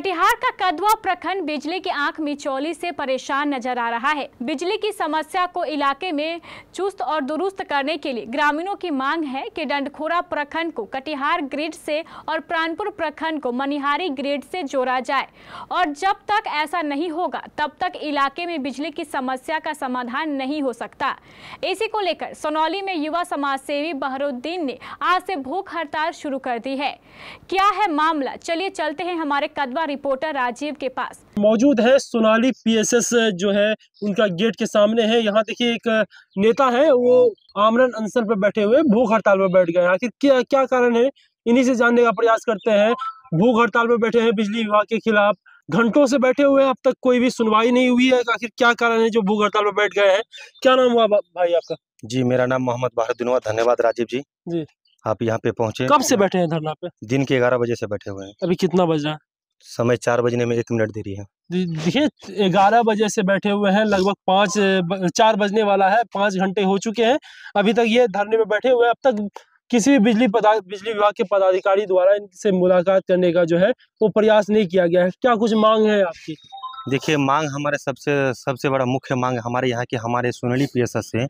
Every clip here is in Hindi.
कटिहार का कदवा प्रखंड बिजली की आंख मिचौली से परेशान नजर आ रहा है बिजली की समस्या को इलाके में चुस्त और दुरुस्त करने के लिए ग्रामीणों की मांग है कि डंडखोरा प्रखंड को कटिहार ग्रिड से और प्राणपुर प्रखंड को मनिहारी ग्रिड से जोड़ा जाए और जब तक ऐसा नहीं होगा तब तक इलाके में बिजली की समस्या का समाधान नहीं हो सकता इसी को लेकर सोनौली में युवा समाज सेवी बहरुद्दीन ने आज से भूख हड़ताल शुरू कर दी है क्या है मामला चलिए चलते हैं हमारे कदवा रिपोर्टर राजीव के पास मौजूद है सोनाली पीएसएस जो है उनका गेट के सामने है यहाँ देखिए एक नेता है वो आमरन अंसर पर बैठे हुए भूख हड़ताल पर बैठ गए आखिर क्या क्या कारण है इन्हीं से जानने का प्रयास करते हैं भूख हड़ताल पर बैठे हैं बिजली विभाग के खिलाफ घंटों से बैठे हुए हैं अब तक कोई भी सुनवाई नहीं हुई है आखिर क्या कारण है जो भूख हड़ताल पर बैठ गए हैं क्या नाम हुआ भाई आपका जी मेरा नाम मोहम्मद बहादुर धन्यवाद राजीव जी जी आप यहाँ पे पहुँचे कब से बैठे हैं धरना पे दिन के ग्यारह बजे से बैठे हुए हैं अभी कितना बज रहा है समय चार बजने में एक मिनट दे रही है देखिए ग्यारह बजे से बैठे हुए हैं लगभग पाँच चार बजने वाला है पाँच घंटे हो चुके हैं अभी तक ये धरने में बैठे हुए हैं अब तक किसी भी बिजली पदा बिजली विभाग के पदाधिकारी द्वारा इनसे मुलाकात करने का जो है वो प्रयास नहीं किया गया है क्या कुछ मांग है आपकी देखिए मांग हमारे सबसे सबसे बड़ा मुख्य मांग हमारे यहाँ के हमारे सुनली पी से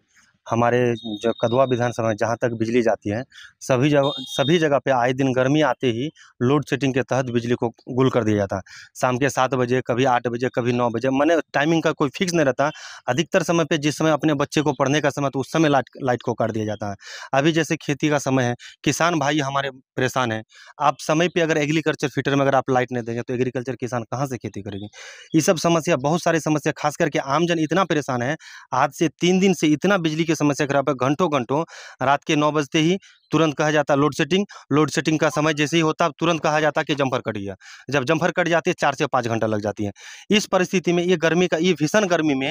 हमारे जो कदवा विधानसभा जहाँ तक बिजली जाती है सभी जगह सभी जगह पे आए दिन गर्मी आते ही लोड सेटिंग के तहत बिजली को गुल कर दिया जाता है शाम के सात बजे कभी आठ बजे कभी नौ बजे मैंने टाइमिंग का कोई फिक्स नहीं रहता अधिकतर समय पर जिस समय अपने बच्चे को पढ़ने का समय तो उस समय लाइट लाइट को काट दिया जाता है अभी जैसे खेती का समय है किसान भाई हमारे परेशान हैं आप समय पर अगर एग्रीकल्चर फीटर में अगर आप लाइट नहीं देंगे तो एग्रीकल्चर किसान कहाँ से खेती करेंगे ये सब समस्या बहुत सारी समस्या खास करके आमजन इतना परेशान है आज से तीन दिन से इतना बिजली के समस्या खराब है घंटों घंटों रात के नौ बजते ही तुरंत कहा जाता लोड सेटिंग लोड सेटिंग का समय जैसे ही होता तुरंत कहा जाता कि जम्फर कट गया जब जम्फर कट जाती है चार से पाँच घंटा लग जाती है इस परिस्थिति में ये गर्मी का ये भीषण गर्मी में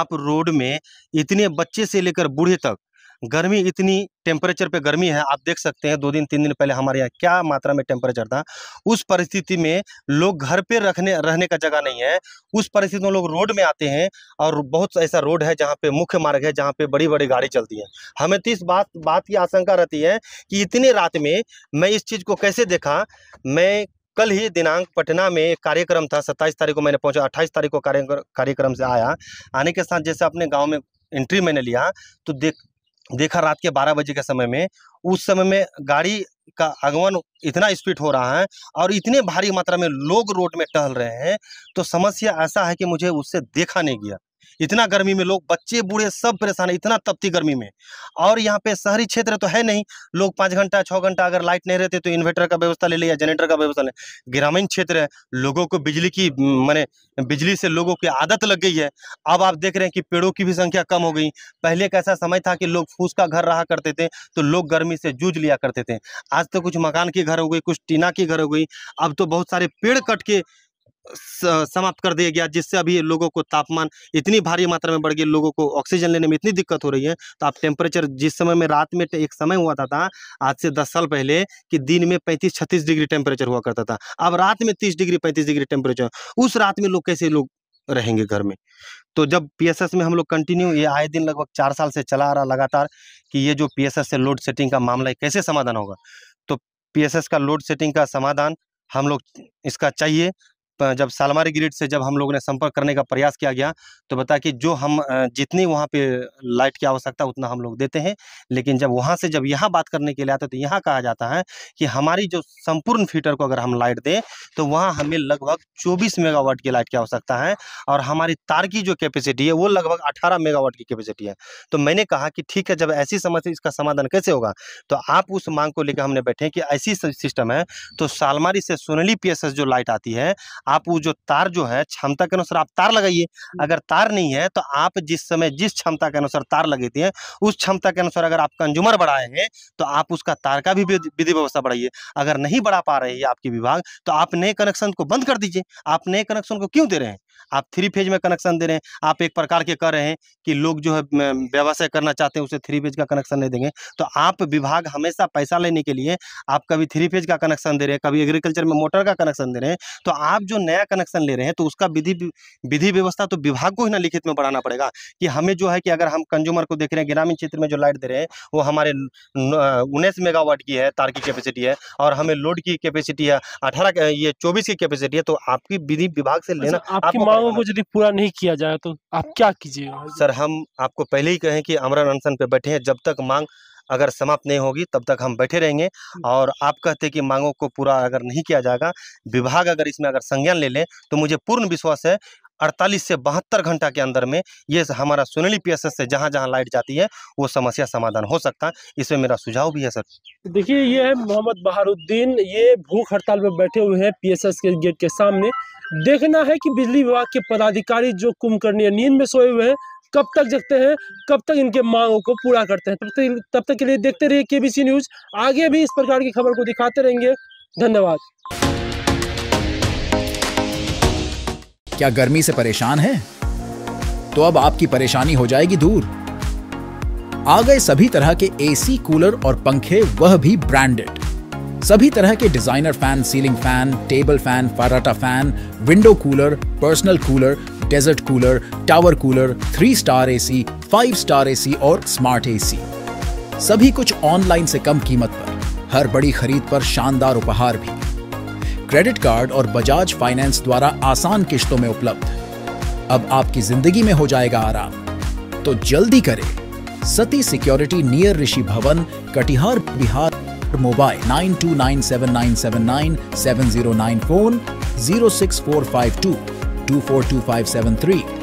आप रोड में इतने बच्चे से लेकर बूढ़े तक गर्मी इतनी टेम्परेचर पे गर्मी है आप देख सकते हैं दो दिन तीन दिन पहले हमारे यहाँ क्या मात्रा में टेम्परेचर था उस परिस्थिति में लोग घर पे रखने रहने का जगह नहीं है उस परिस्थिति में लोग रोड में आते हैं और बहुत ऐसा रोड है जहाँ पे मुख्य मार्ग है जहाँ पे बड़ी बड़ी गाड़ी चलती है हमें तो इस बात बात की आशंका रहती है कि इतनी रात में मैं इस चीज़ को कैसे देखा मैं कल ही दिनांक पटना में एक कार्यक्रम था सत्ताईस तारीख को मैंने पहुंचा अट्ठाईस तारीख को कार्य कार्यक्रम से आया आने के साथ जैसे अपने गांव में एंट्री मैंने लिया तो देख देखा रात के 12 बजे के समय में उस समय में गाड़ी का आगमन इतना स्पीड हो रहा है और इतने भारी मात्रा में लोग रोड में टहल रहे हैं तो समस्या ऐसा है कि मुझे उससे देखा नहीं गया इतना गर्मी में लोग बच्चे बूढ़े सब परेशान है इतना तपती गर्मी में और यहाँ पे शहरी क्षेत्र तो है नहीं लोग पाँच घंटा छः घंटा अगर लाइट नहीं रहते तो इन्वर्टर का व्यवस्था ले या जनरेटर का व्यवस्था ले ग्रामीण क्षेत्र है लोगों को बिजली की मैंने बिजली से लोगों की आदत लग गई है अब आप देख रहे हैं कि पेड़ों की भी संख्या कम हो गई पहले कैसा समय था कि लोग फूस का घर रहा करते थे तो लोग गर्मी से जूझ लिया करते थे आज तो कुछ मकान की घर हो गई कुछ टीना की घर हो गई अब तो बहुत सारे पेड़ कट के समाप्त कर दिया गया जिससे अभी लोगों को तापमान इतनी भारी मात्रा में बढ़ गया लोगों को ऑक्सीजन लेने में इतनी दिक्कत हो रही है तो आप टेम्परेचर जिस समय में रात में एक समय हुआ था, था आज से दस साल पहले कि दिन में पैंतीस छत्तीस डिग्री टेम्परेचर हुआ करता था अब रात में तीस डिग्री पैंतीस डिग्री टेम्परेचर उस रात में लोग कैसे लोग रहेंगे घर में तो जब पी में हम लोग कंटिन्यू ये आए दिन लगभग चार साल से चला आ रहा लगातार कि ये जो पीएसएस से लोड सेटिंग का मामला है कैसे समाधान होगा तो पी का लोड सेटिंग का समाधान हम लोग इसका चाहिए जब सालमारी ग्रिड से जब हम लोगों ने संपर्क करने का प्रयास किया गया तो बताया कि जो हम जितनी वहाँ पे लाइट की आवश्यकता उतना हम लोग देते हैं लेकिन जब वहाँ से जब यहाँ बात करने के लिए आते तो यहाँ कहा जाता है कि हमारी जो संपूर्ण फीटर को अगर हम लाइट दें तो वहाँ हमें लगभग चौबीस मेगावाट की लाइट की आवश्यकता है और हमारी तार की जो कैपेसिटी है वो लगभग अठारह मेगावाट की कैपेसिटी है तो मैंने कहा कि ठीक है जब ऐसी समस्या इसका समाधान कैसे होगा तो आप उस मांग को लेकर हमने बैठे कि ऐसी सिस्टम है तो सालमारी से सोनली पी जो लाइट आती है आप वो जो तार जो है क्षमता के अनुसार आप तार लगाइए अगर तार नहीं है तो आप जिस समय जिस क्षमता के अनुसार तार लगाते हैं उस क्षमता के अनुसार अगर आप कंज्यूमर बढ़ाए हैं तो आप उसका तार का भी विधि व्यवस्था बढ़ाइए अगर नहीं बढ़ा पा रहे हैं विभाग तो आप नए कनेक्शन को बंद कर दीजिए आप नए कनेक्शन को क्यों दे रहे हैं आप थ्री फेज में कनेक्शन दे रहे हैं आप एक प्रकार के कर रहे हैं कि लोग जो है व्यवसाय करना चाहते हैं उसे थ्री फेज का कनेक्शन नहीं देंगे तो आप विभाग हमेशा पैसा लेने के लिए आप कभी थ्री फेज का कनेक्शन दे रहे हैं कभी एग्रीकल्चर में मोटर का कनेक्शन दे रहे हैं तो आप जो नया कनेक्शन ले रहे हैं तो उसका विधि विधि व्यवस्था तो विभाग को ही ना लिखित में बढ़ाना पड़ेगा कि हमें जो है कि अगर हम कंज्यूमर को देख रहे हैं ग्रामीण क्षेत्र में जो लाइट दे रहे हैं वो हमारे उन्नीस मेगावाट की है तार की कैपेसिटी है और हमें लोड की कैपेसिटी है अठारह ये चौबीस की कैपेसिटी है तो आपकी विधि विभाग से अच्छा, लेना आपको मांगों को यदि पूरा नहीं किया जाए तो आप क्या कीजिएगा सर हम आपको पहले ही कहें कि अमरन अनशन पे बैठे हैं जब तक मांग अगर समाप्त नहीं होगी तब तक हम बैठे रहेंगे और आप कहते हैं कि मांगों को पूरा अगर नहीं किया जाएगा विभाग अगर इसमें अगर संज्ञान ले लें तो मुझे पूर्ण विश्वास है 48 से बहत्तर घंटा के अंदर में ये हमारा सुनली पी से जहाँ जहाँ लाइट जाती है वो समस्या समाधान हो सकता है इसमें मेरा सुझाव भी है सर देखिए ये है मोहम्मद बहारुद्दीन ये भूख हड़ताल में बैठे हुए हैं पी के गेट के सामने देखना है कि बिजली विभाग के पदाधिकारी जो कुंभकर्णीय नींद में सोए हुए हैं कब तक जगते हैं कब तक इनके मांगों को पूरा करते हैं तब तक तब तक के लिए देखते रहिए केबीसी न्यूज़ आगे भी इस प्रकार की खबर को दिखाते रहेंगे धन्यवाद क्या गर्मी से परेशान है तो अब आपकी परेशानी हो जाएगी दूर आ गए सभी तरह के एसी कूलर और पंखे वह भी ब्रांडेड सभी तरह के designer fan ceiling fan table fan फाराटा fan window cooler personal cooler desert cooler tower cooler three star AC, five star AC और स्मार्ट एसी। सभी कुछ ऑनलाइन से कम कीमत पर हर बड़ी खरीद पर शानदार उपहार भी क्रेडिट कार्ड और बजाज फाइनेंस द्वारा आसान किश्तों में उपलब्ध अब आपकी जिंदगी में हो जाएगा आराम तो जल्दी करें सती security near Rishi Bhawan Katihar Bihar mobile nine two nine seven nine seven nine seven zero nine phone zero six four five two two four two five seven three